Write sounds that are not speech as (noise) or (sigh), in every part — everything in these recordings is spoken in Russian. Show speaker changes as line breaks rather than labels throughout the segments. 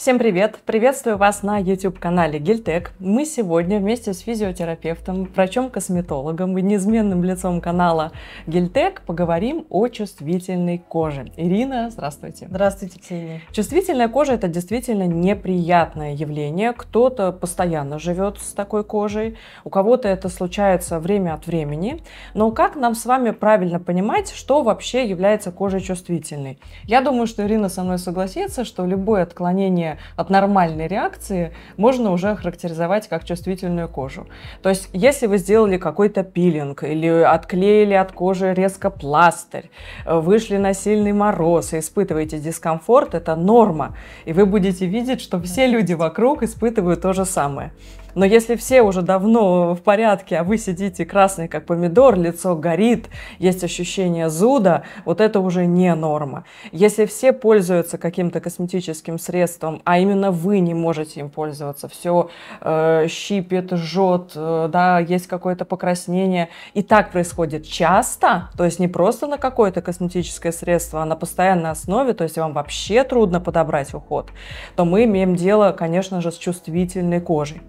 Всем привет! Приветствую вас на YouTube-канале Гильтек. Мы сегодня вместе с физиотерапевтом, врачом-косметологом и неизменным лицом канала Гильтек поговорим о чувствительной коже. Ирина, здравствуйте! Здравствуйте, Ксения! Чувствительная кожа – это действительно неприятное явление. Кто-то постоянно живет с такой кожей, у кого-то это случается время от времени. Но как нам с вами правильно понимать, что вообще является кожей чувствительной? Я думаю, что Ирина со мной согласится, что любое отклонение от нормальной реакции можно уже характеризовать как чувствительную кожу. То есть, если вы сделали какой-то пилинг или отклеили от кожи резко пластырь, э, вышли на сильный мороз и испытываете дискомфорт, это норма. И вы будете видеть, что все люди вокруг испытывают то же самое. Но если все уже давно в порядке, а вы сидите красный как помидор, лицо горит, есть ощущение зуда, вот это уже не норма. Если все пользуются каким-то косметическим средством, а именно вы не можете им пользоваться, все э, щипет, жжет, э, да, есть какое-то покраснение, и так происходит часто, то есть не просто на какое-то косметическое средство, а на постоянной основе, то есть вам вообще трудно подобрать уход, то мы имеем дело, конечно же, с чувствительной кожей.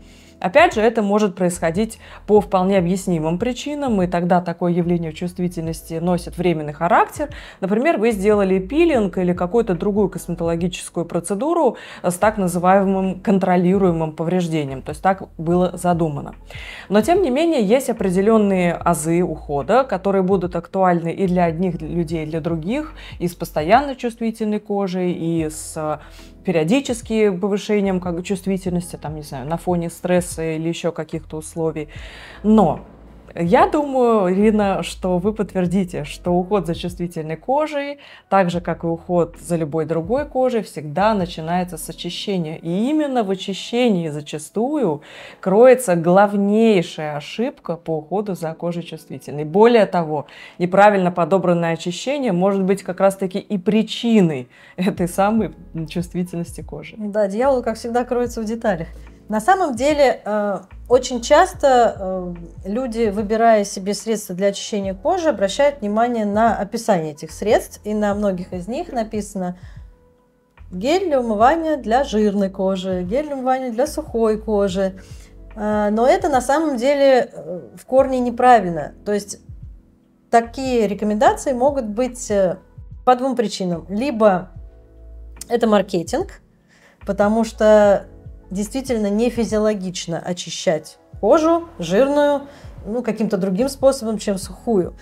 Опять же, это может происходить по вполне объяснимым причинам, и тогда такое явление чувствительности носит временный характер. Например, вы сделали пилинг или какую-то другую косметологическую процедуру с так называемым контролируемым повреждением, то есть так было задумано. Но, тем не менее, есть определенные азы ухода, которые будут актуальны и для одних людей, и для других, и с постоянно чувствительной кожей, и с периодически повышением как чувствительности, там, не знаю, на фоне стресса или еще каких-то условий. Но я думаю, Ирина, что вы подтвердите, что уход за чувствительной кожей, так же как и уход за любой другой кожей, всегда начинается с очищения. И именно в очищении зачастую кроется главнейшая ошибка по уходу за кожей чувствительной. Более того, неправильно подобранное очищение может быть как раз-таки и причиной этой самой чувствительности кожи.
Да, дьявол, как всегда, кроется в деталях. На самом деле, э, очень часто э, люди, выбирая себе средства для очищения кожи, обращают внимание на описание этих средств, и на многих из них написано гель для умывания для жирной кожи, гель для умывания для сухой кожи. Э, но это на самом деле в корне неправильно. То есть такие рекомендации могут быть по двум причинам. Либо это маркетинг, потому что действительно не физиологично очищать кожу жирную, ну, каким-то другим способом, чем сухую.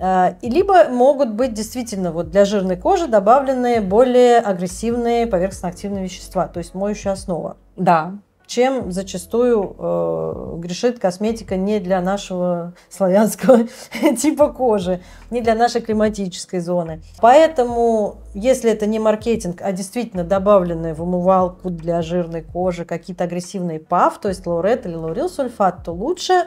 А, и либо могут быть действительно вот для жирной кожи добавлены более агрессивные поверхностно-активные вещества, то есть моющая основа. Да, чем зачастую э, грешит косметика не для нашего славянского (laughs) типа кожи, не для нашей климатической зоны. Поэтому, если это не маркетинг, а действительно добавленные в умывалку для жирной кожи какие-то агрессивные ПАВ, то есть лаурет или лаурилсульфат, то лучше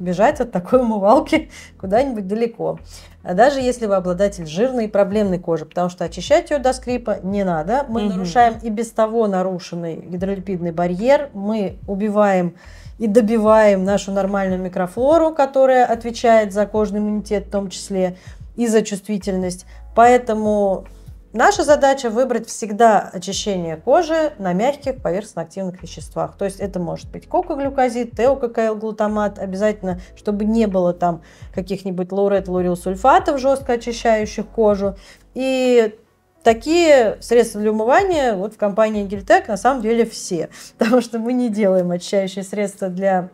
бежать от такой умывалки (laughs) куда-нибудь далеко. А даже если вы обладатель жирной и проблемной кожи, потому что очищать ее до скрипа не надо. Мы угу. нарушаем и без того нарушенный гидролипидный барьер, мы убиваем и добиваем нашу нормальную микрофлору, которая отвечает за кожный иммунитет в том числе и за чувствительность. Поэтому Наша задача выбрать всегда очищение кожи на мягких поверхностно-активных веществах. То есть это может быть кока-глюкозид, теококайл-глутамат, обязательно, чтобы не было там каких-нибудь лаурет лурилсульфатов, жестко очищающих кожу. И Такие средства для умывания вот в компании Гильтек на самом деле все, (laughs) потому что мы не делаем очищающие средства для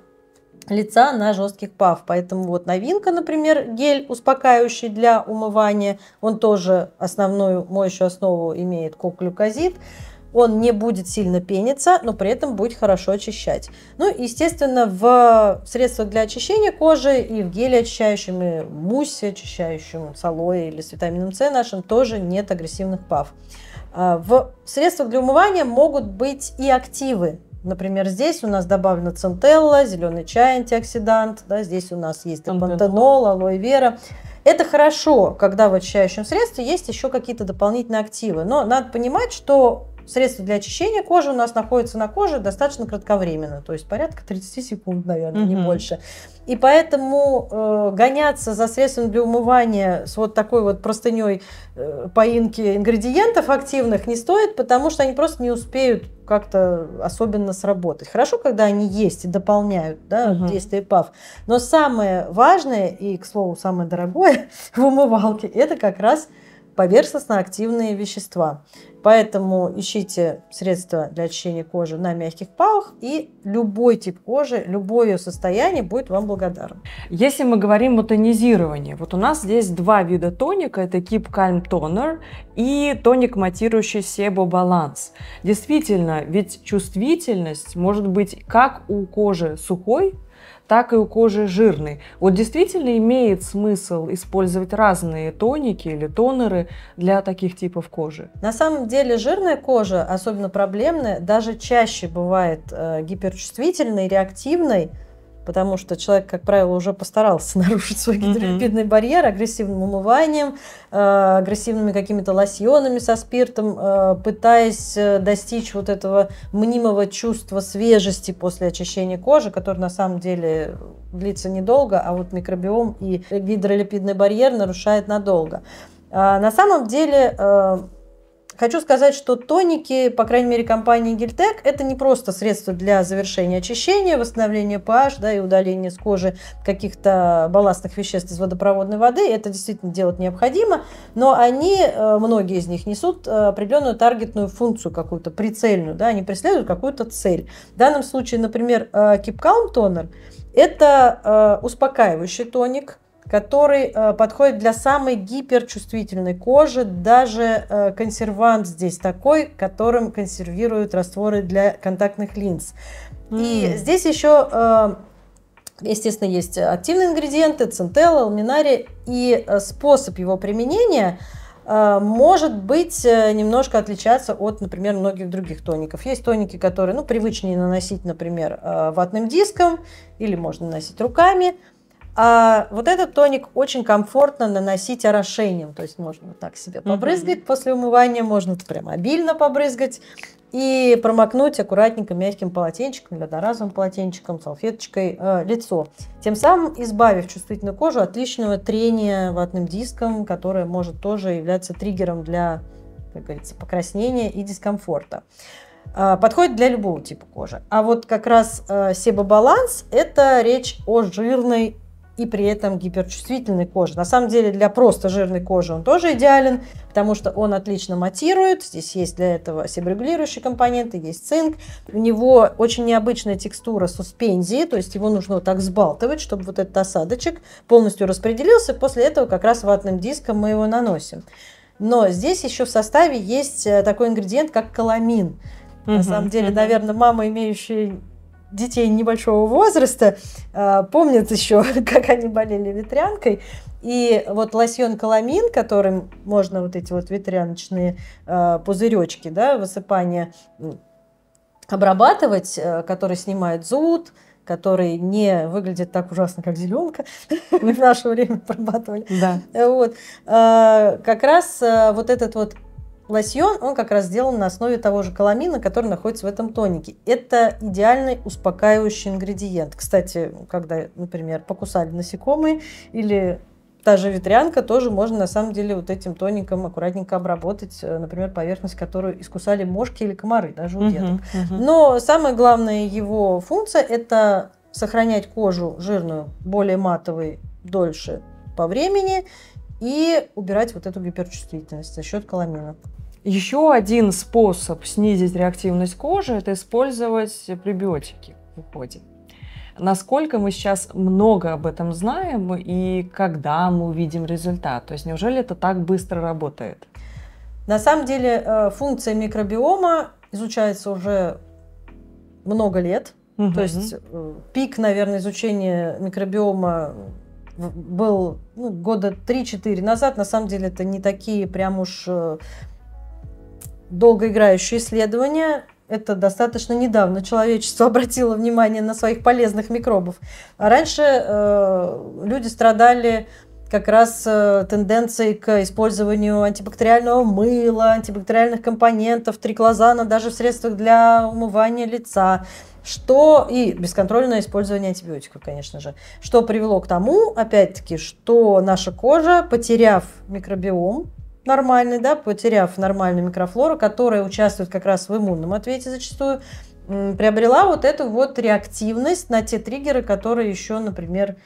лица на жестких пав. Поэтому вот новинка, например, гель успокаивающий для умывания. Он тоже основную моющую основу имеет коклюкозит, Он не будет сильно пениться, но при этом будет хорошо очищать. Ну, естественно, в средствах для очищения кожи и в геле очищающем, и в муссе очищающем, с алоэ или с витамином С нашим тоже нет агрессивных пав. А в средствах для умывания могут быть и активы, Например, здесь у нас добавлена центелла, зеленый чай, антиоксидант. Да, здесь у нас есть пантенол, алоэ вера. Это хорошо, когда в очищающем средстве есть еще какие-то дополнительные активы. Но надо понимать, что Средство для очищения кожи у нас находится на коже достаточно кратковременно, то есть порядка 30 секунд, наверное, угу. не больше. И поэтому э, гоняться за средством для умывания с вот такой вот простыней э, поинки ингредиентов активных не стоит, потому что они просто не успеют как-то особенно сработать. Хорошо, когда они есть и дополняют да, угу. действие ПАВ. Но самое важное и, к слову, самое дорогое (laughs) в умывалке – это как раз – поверхностно-активные вещества. Поэтому ищите средства для очищения кожи на мягких палах, и любой тип кожи, любое ее состояние будет
вам благодарен. Если мы говорим о тонизировании, вот у нас здесь два вида тоника, это Keep Calm Toner и тоник, матирующий Sebo Balance. Действительно, ведь чувствительность может быть как у кожи сухой, так и у кожи жирной. Вот действительно имеет смысл использовать разные тоники или тонеры для таких типов кожи?
На самом деле жирная кожа, особенно проблемная, даже чаще бывает э, гиперчувствительной, реактивной, потому что человек, как правило, уже постарался (laughs) нарушить свой гидролипидный барьер агрессивным умыванием, э, агрессивными какими-то лосьонами со спиртом, э, пытаясь э, достичь вот этого мнимого чувства свежести после очищения кожи, которое на самом деле длится недолго, а вот микробиом и гидролипидный барьер нарушает надолго. А на самом деле Хочу сказать, что тоники, по крайней мере, компании Гильтек, это не просто средство для завершения очищения, восстановления pH да, и удаления с кожи каких-то балластных веществ из водопроводной воды. Это действительно делать необходимо, но они, э, многие из них, несут э, определенную таргетную функцию какую-то, прицельную, да, они преследуют какую-то цель. В данном случае, например, Keep Calm Toner – это э, успокаивающий тоник – который э, подходит для самой гиперчувствительной кожи. Даже э, консервант здесь такой, которым консервируют растворы для контактных линз. Mm. И здесь еще, э, естественно, есть активные ингредиенты, центелла, ламинари. И способ его применения может быть немножко отличаться от, например, многих других тоников. Есть тоники, которые ну, привычнее наносить, например, ватным диском или можно наносить руками – а вот этот тоник очень комфортно наносить орошением, то есть можно вот так себе побрызгать mm-hmm. после умывания, можно прям обильно побрызгать и промокнуть аккуратненько мягким полотенчиком или одноразовым полотенчиком, салфеточкой э, лицо. Тем самым избавив чувствительную кожу от лишнего трения ватным диском, которое может тоже являться триггером для, как говорится, покраснения и дискомфорта. А, подходит для любого типа кожи. А вот как раз э, себобаланс – это речь о жирной и при этом гиперчувствительной кожи. На самом деле для просто жирной кожи он тоже идеален, потому что он отлично матирует. Здесь есть для этого себрегулирующие компоненты, есть цинк. У него очень необычная текстура суспензии, то есть его нужно вот так сбалтывать, чтобы вот этот осадочек полностью распределился. После этого как раз ватным диском мы его наносим. Но здесь еще в составе есть э, такой ингредиент, как каламин. На самом деле, наверное, мама, имеющая детей небольшого возраста э, помнят еще, (laughs) как они болели ветрянкой. И вот лосьон каламин, которым можно вот эти вот ветряночные э, пузыречки, да, высыпания обрабатывать, э, который снимает зуд, который не выглядит так ужасно, как зеленка. Мы (laughs) в наше время обрабатывали. Да. Вот. Как раз вот этот вот Лосьон, он как раз сделан на основе того же каламина, который находится в этом тонике. Это идеальный успокаивающий ингредиент. Кстати, когда, например, покусали насекомые или та же ветрянка тоже можно на самом деле вот этим тоником аккуратненько обработать, э, например, поверхность, которую искусали мошки или комары, даже у деток. Угу, угу. Но самая главная его функция это сохранять кожу жирную, более матовой, дольше по времени и убирать вот эту гиперчувствительность за счет каламина. Еще один способ снизить реактивность
кожи – это использовать пребиотики в уходе. Насколько мы сейчас много об этом знаем и когда мы увидим результат? То есть неужели это так быстро
работает? На самом деле э, функция микробиома изучается уже много лет. Угу. То есть э, пик, наверное, изучения микробиома был ну, года 3-4 назад. На самом деле это не такие прям уж э, долгоиграющее исследование. Это достаточно недавно человечество (laughs) обратило внимание на своих полезных микробов. А раньше э, люди страдали как раз э, тенденцией к использованию антибактериального мыла, антибактериальных компонентов, триклозана даже в средствах для умывания лица что и бесконтрольное использование антибиотиков, конечно же, что привело к тому, опять-таки, что наша кожа, потеряв микробиом, нормальный, да, потеряв нормальную микрофлору, которая участвует как раз в иммунном ответе зачастую, приобрела вот эту вот реактивность на те триггеры, которые еще, например,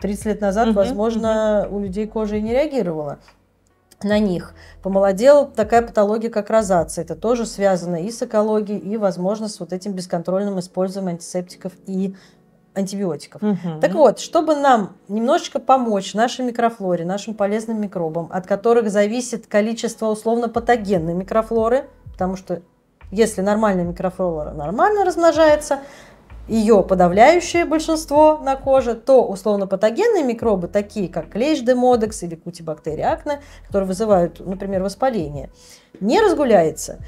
30 лет назад, угу, возможно, угу. у людей кожа и не реагировала на них. Помолодела такая патология, как розация. Это тоже связано и с экологией, и, возможно, с вот этим бесконтрольным использованием антисептиков и антибиотиков. Угу. Так вот, чтобы нам немножечко помочь нашей микрофлоре, нашим полезным микробам, от которых зависит количество условно-патогенной микрофлоры, потому что если нормальная микрофлора нормально размножается, ее подавляющее большинство на коже, то условно-патогенные микробы, такие как клещ демодекс или кутибактерии акне, которые вызывают, например, воспаление, не разгуляется.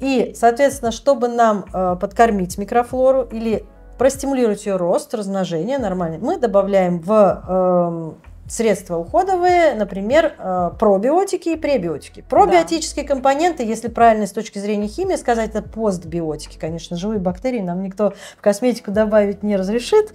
И, соответственно, чтобы нам э, подкормить микрофлору или простимулировать ее рост, размножение нормально. Мы добавляем в э, средства уходовые, например, э, пробиотики и пребиотики. Пробиотические да. компоненты, если правильно с точки зрения химии сказать, это постбиотики. Конечно, живые бактерии нам никто в косметику добавить не разрешит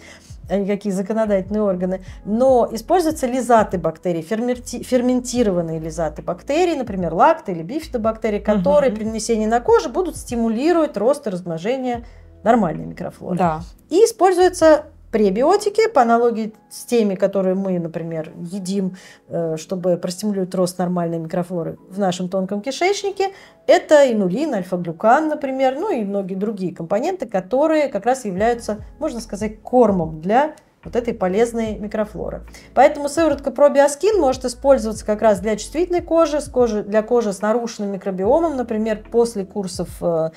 а никакие законодательные органы, но используются лизаты бактерий, ферменти, ферментированные лизаты бактерий, например, лакты или бифидобактерии, которые угу. при нанесении на кожу будут стимулировать рост и размножение нормальной микрофлоры. Да. И используются пребиотики по аналогии с теми, которые мы, например, едим, э, чтобы простимулировать рост нормальной микрофлоры в нашем тонком кишечнике. Это инулин, альфа-глюкан, например, ну и многие другие компоненты, которые как раз являются, можно сказать, кормом для вот этой полезной микрофлоры. Поэтому сыворотка пробиоскин может использоваться как раз для чувствительной кожи, для кожи с нарушенным микробиомом, например, после курсов э,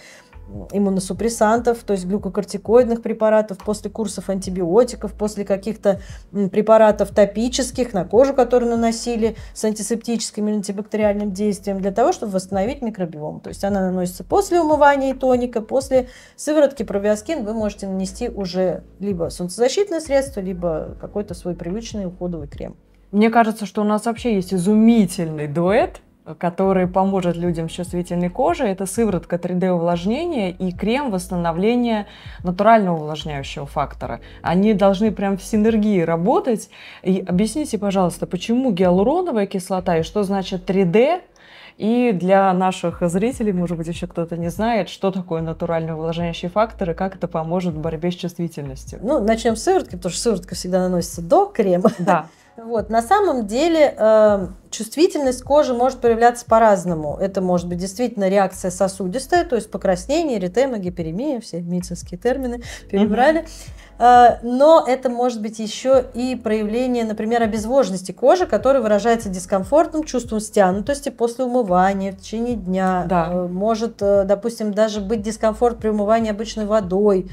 иммуносупрессантов, то есть глюкокортикоидных препаратов, после курсов антибиотиков, после каких-то препаратов топических на кожу, которые наносили с антисептическим или антибактериальным действием, для того, чтобы восстановить микробиом. То есть она наносится после умывания и тоника, после сыворотки пробиоскин вы можете нанести уже либо солнцезащитное средство, либо какой-то свой привычный уходовый крем.
Мне кажется, что у нас вообще есть изумительный дуэт который поможет людям с чувствительной кожей. Это сыворотка 3D-увлажнения и крем восстановления натурального увлажняющего фактора. Они должны прям в синергии работать. И объясните, пожалуйста, почему гиалуроновая кислота и что значит 3D? И для наших зрителей, может быть, еще кто-то не знает, что такое натуральный
увлажняющий фактор и как это поможет в борьбе с чувствительностью. Ну, начнем с сыворотки, потому что сыворотка всегда наносится до крема. Да. Вот. На самом деле э, чувствительность кожи может проявляться по-разному. Это может быть действительно реакция сосудистая, то есть покраснение, эритема, гиперемия, все медицинские термины перебрали. Э, но это может быть еще и проявление, например, обезвоженности кожи, которая выражается дискомфортом, чувством стянутости после умывания, в течение дня. Да. Э, может, э, допустим, даже быть дискомфорт при умывании обычной водой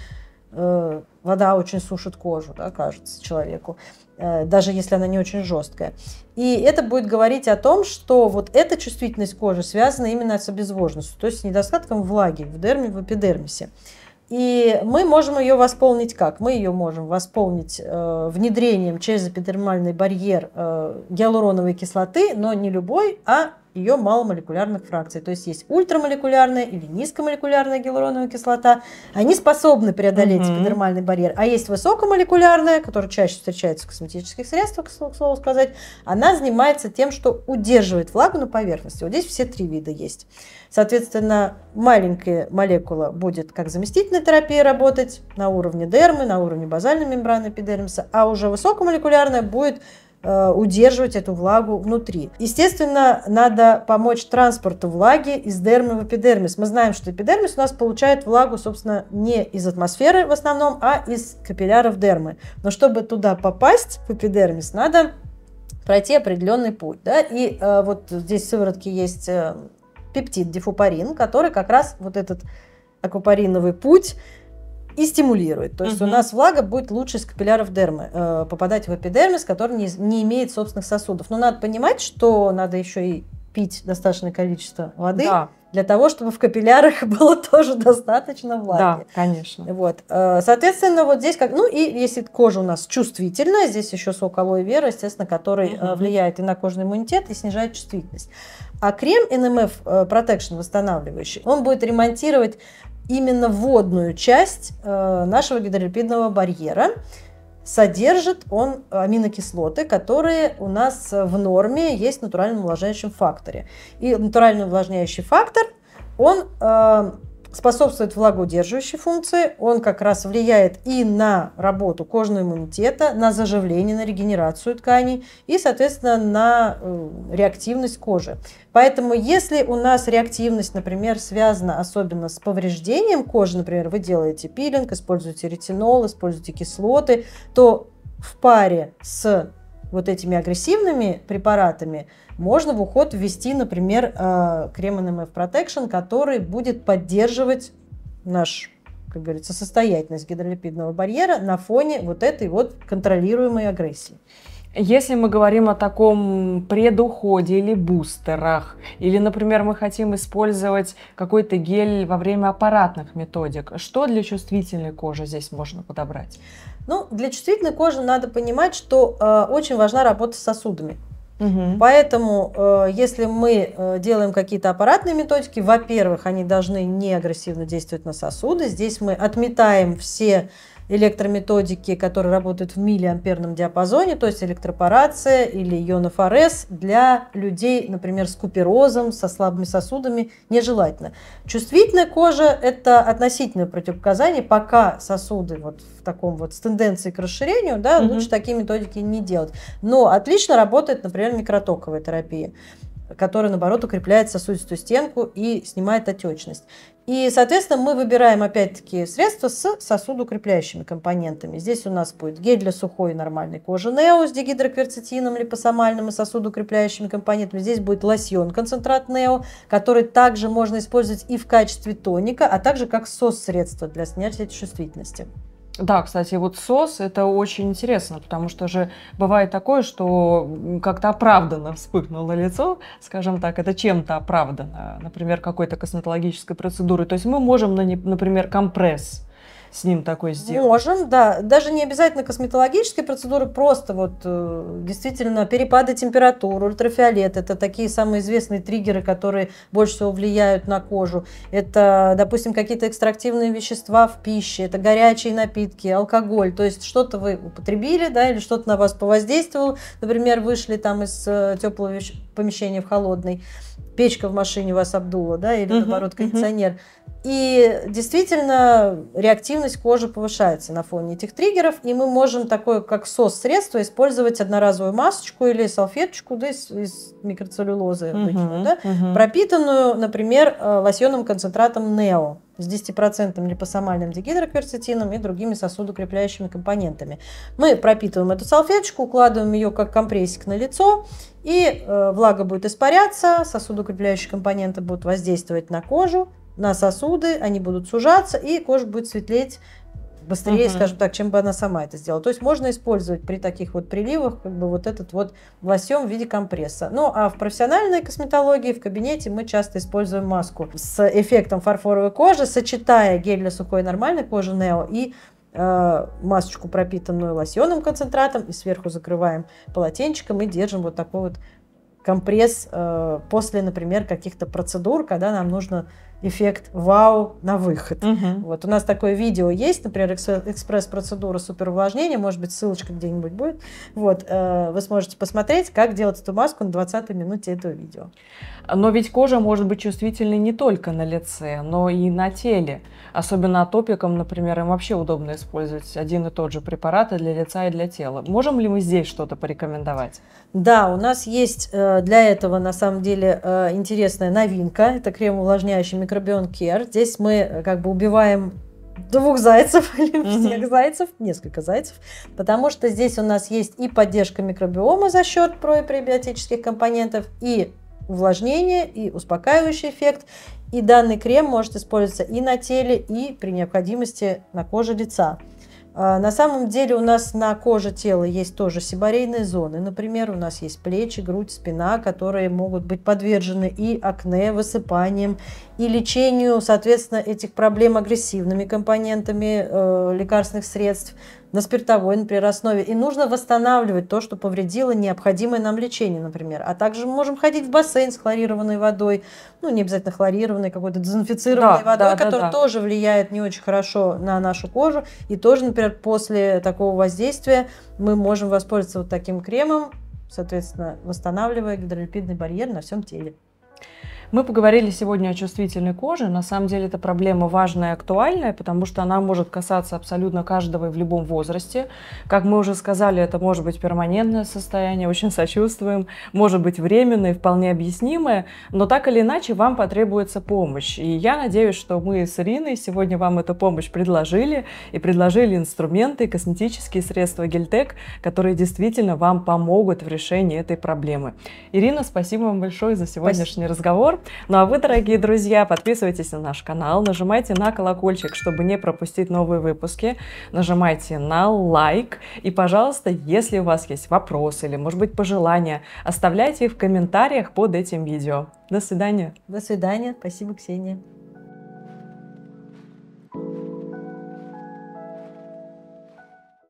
Э, вода очень сушит кожу, да, кажется человеку, э, даже если она не очень жесткая. И это будет говорить о том, что вот эта чувствительность кожи связана именно с обезвоженностью, то есть с недостатком влаги в дерме, в эпидермисе. И мы можем ее восполнить как? Мы ее можем восполнить э, внедрением через эпидермальный барьер э, гиалуроновой кислоты, но не любой, а ее маломолекулярных фракций. То есть есть ультрамолекулярная или низкомолекулярная гиалуроновая кислота. Они способны преодолеть угу. эпидермальный барьер. А есть высокомолекулярная, которая чаще встречается в косметических средствах, к слову сказать. Она занимается тем, что удерживает влагу на поверхности. Вот здесь все три вида есть. Соответственно, маленькая молекула будет как заместительная терапия работать на уровне дермы, на уровне базальной мембраны эпидермиса, а уже высокомолекулярная будет Э, удерживать эту влагу внутри. Естественно, надо помочь транспорту влаги из дермы в эпидермис. Мы знаем, что эпидермис у нас получает влагу, собственно, не из атмосферы в основном, а из капилляров дермы. Но чтобы туда попасть, в эпидермис, надо пройти определенный путь. Да? И э, вот здесь в сыворотке есть э, пептид дифупарин, который как раз вот этот аквапариновый путь и стимулирует. То есть угу. у нас влага будет лучше из капилляров дермы э, попадать в эпидермис, который не, не имеет собственных сосудов. Но надо понимать, что надо еще и пить достаточное количество воды. Да. Для того, чтобы в капиллярах (laughs) было тоже достаточно влаги. Да, конечно. Вот. Э, соответственно, вот здесь как... Ну и если кожа у нас чувствительная, здесь еще сок алоэ вера, естественно, который угу. Э, влияет и на кожный иммунитет, и снижает чувствительность. А крем NMF э, Protection восстанавливающий, он будет ремонтировать именно водную часть э, нашего гидролипидного барьера. Содержит он аминокислоты, которые у нас в норме есть в натуральном увлажняющем факторе. И натуральный увлажняющий фактор, он э, способствует влагоудерживающей функции, он как раз влияет и на работу кожного иммунитета, на заживление, на регенерацию тканей и, соответственно, на э, реактивность кожи. Поэтому, если у нас реактивность, например, связана особенно с повреждением кожи, например, вы делаете пилинг, используете ретинол, используете кислоты, то в паре с вот этими агрессивными препаратами можно в уход ввести, например, э, крем NMF Protection, эм который будет поддерживать наш как говорится, состоятельность гидролипидного барьера на фоне вот этой вот контролируемой агрессии. Если мы говорим о таком предуходе или бустерах,
или, например, мы хотим использовать какой-то гель во время аппаратных методик,
что для чувствительной кожи здесь можно подобрать? Ну, для чувствительной кожи надо понимать, что э, очень важна работа с сосудами. Угу. Поэтому, э, если мы э, делаем какие-то аппаратные методики, во-первых, они должны не агрессивно действовать на сосуды. Здесь мы отметаем все электрометодики, которые работают в миллиамперном диапазоне, то есть электропорация или ионофорез для людей, например, с куперозом, со слабыми сосудами, нежелательно. Чувствительная кожа – это относительное противопоказание, пока сосуды вот в таком вот с тенденцией к расширению, да, угу. лучше такие методики не делать. Но отлично работает, например, микротоковая терапия которая, наоборот, укрепляет сосудистую стенку и снимает отечность. И, соответственно, мы выбираем опять-таки средства с сосудоукрепляющими компонентами. Здесь у нас будет гель для сухой и нормальной кожи Нео с дегидрокверцетином, липосомальным и сосудоукрепляющими компонентами. Здесь будет лосьон концентрат Нео, который также можно использовать и в качестве тоника, а также как сос-средство для снятия чувствительности. Да, кстати, вот СОС это очень интересно, потому что
же бывает такое, что как-то оправданно вспыхнуло лицо, скажем так, это чем-то оправдано, например, какой-то косметологической процедурой. То есть мы можем, например, компресс с ним такой сделать?
Можем, да. Даже не обязательно косметологические процедуры, просто вот э, действительно перепады температур, ультрафиолет, это такие самые известные триггеры, которые больше всего влияют на кожу. Это, допустим, какие-то экстрактивные вещества в пище, это горячие напитки, алкоголь, то есть что-то вы употребили, да, или что-то на вас повоздействовало, например, вышли там из э, теплого помещения в холодный, печка в машине вас обдула, да, или, наоборот, кондиционер. И действительно реактивность кожи повышается на фоне этих триггеров, и мы можем такое, как сос-средство, использовать одноразовую масочку или салфеточку да, из, из микроцеллюлозы обычную, угу, да, угу. пропитанную, например, э, лосьоном концентратом Нео с 10% липосомальным дегидрокверцетином и другими сосудокрепляющими компонентами. Мы пропитываем эту салфеточку, укладываем ее как компрессик на лицо, и э, влага будет испаряться, сосудокрепляющие компоненты будут воздействовать на кожу, на сосуды, они будут сужаться, и кожа будет светлеть быстрее, угу. скажем так, чем бы она сама это сделала. То есть можно использовать при таких вот приливах как бы вот этот вот лосьон в виде компресса. Ну а в профессиональной косметологии в кабинете мы часто используем маску с эффектом фарфоровой кожи, сочетая гель для сухой нормальной кожи Нео и э, масочку, пропитанную лосьонным концентратом, и сверху закрываем полотенчиком и держим вот такой вот компресс э, после, например, каких-то процедур, когда нам нужно эффект вау на выход. Угу. Вот у нас такое видео есть, например, экспресс-процедура суперувлажнения, может быть, ссылочка где-нибудь будет. Вот, э, вы сможете посмотреть, как делать эту маску на 20 минуте этого видео.
Но ведь кожа может быть чувствительной не только на лице, но и на теле. Особенно атопикам, например, им вообще удобно использовать один и тот же препарат и для лица, и для тела. Можем ли
мы здесь что-то порекомендовать? Да, у нас есть э, для этого, на самом деле, э, интересная новинка. Это крем увлажняющий микробион Кер. Здесь мы э, как бы убиваем двух зайцев (laughs) или всех зайцев, несколько зайцев, потому что здесь у нас есть и поддержка микробиома за счет пробиотических компонентов, и увлажнение, и успокаивающий эффект. И данный крем может использоваться и на теле, и при необходимости на коже лица. А, на самом деле у нас на коже тела есть тоже сибарейные зоны. Например, у нас есть плечи, грудь, спина, которые могут быть подвержены и акне, высыпаниям, и лечению, соответственно, этих проблем агрессивными компонентами э, лекарственных средств на спиртовой, например, основе. И нужно восстанавливать то, что повредило необходимое нам лечение, например. А также мы можем ходить в бассейн с хлорированной водой, ну, не обязательно хлорированной, какой-то дезинфицированной да, водой, да, которая да, да. тоже влияет не очень хорошо на нашу кожу. И тоже, например, после такого воздействия мы можем воспользоваться вот таким кремом, соответственно, восстанавливая гидролипидный барьер на всем теле.
Мы поговорили сегодня о чувствительной коже. На самом деле эта проблема важная и актуальная, потому что она может касаться абсолютно каждого и в любом возрасте. Как мы уже сказали, это может быть перманентное состояние, очень (laughs) сочувствуем, может быть временное, вполне объяснимое, но так или иначе вам потребуется помощь. И я надеюсь, что мы с Ириной сегодня вам эту помощь предложили и предложили инструменты, косметические средства Гельтек, которые действительно вам помогут в решении этой проблемы. Ирина, спасибо вам большое за сегодняшний спасибо. разговор. Ну а вы, дорогие друзья, подписывайтесь на наш канал, нажимайте на колокольчик, чтобы не пропустить новые выпуски, нажимайте на лайк и, пожалуйста, если у вас есть вопросы или, может быть, пожелания, оставляйте их в комментариях под этим видео.
До свидания. До свидания. Спасибо, Ксения.